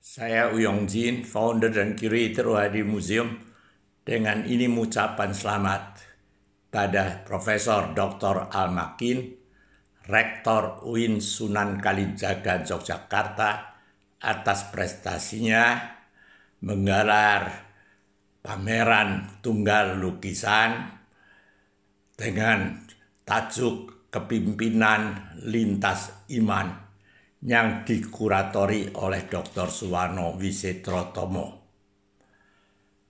Saya Uyong Jin, founder dan curator Wahdi Museum, dengan ini mengucapkan selamat pada Profesor Dr. Al-Makin, Rektor UIN Sunan Kalijaga Yogyakarta atas prestasinya menggelar pameran tunggal lukisan dengan tajuk kepimpinan lintas iman yang dikuratori oleh Dr. Suwarno Wisetrotomo.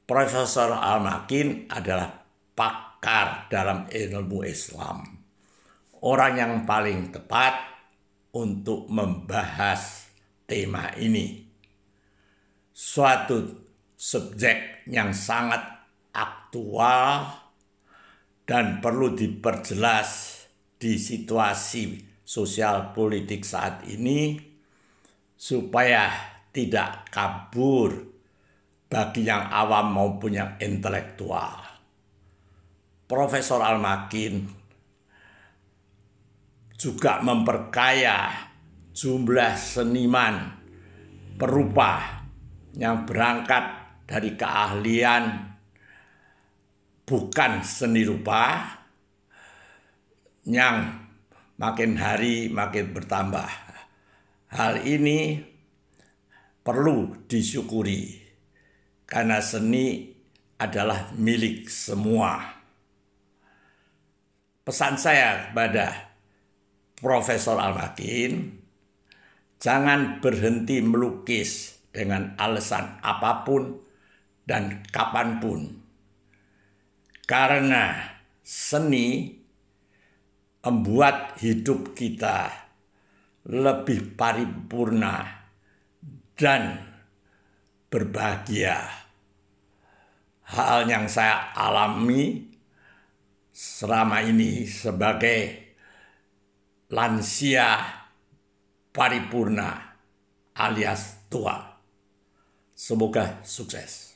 Profesor Al-Makin adalah pakar dalam ilmu Islam. Orang yang paling tepat untuk membahas tema ini. Suatu subjek yang sangat aktual dan perlu diperjelas di situasi sosial politik saat ini supaya tidak kabur bagi yang awam maupun yang intelektual. Profesor Al-Makin juga memperkaya jumlah seniman perupa yang berangkat dari keahlian bukan seni rupa yang makin hari makin bertambah. Hal ini perlu disyukuri karena seni adalah milik semua. Pesan saya kepada Profesor Al-Makin, jangan berhenti melukis dengan alasan apapun dan kapanpun. Karena seni membuat hidup kita lebih paripurna dan berbahagia. Hal yang saya alami selama ini sebagai lansia paripurna alias tua. Semoga sukses.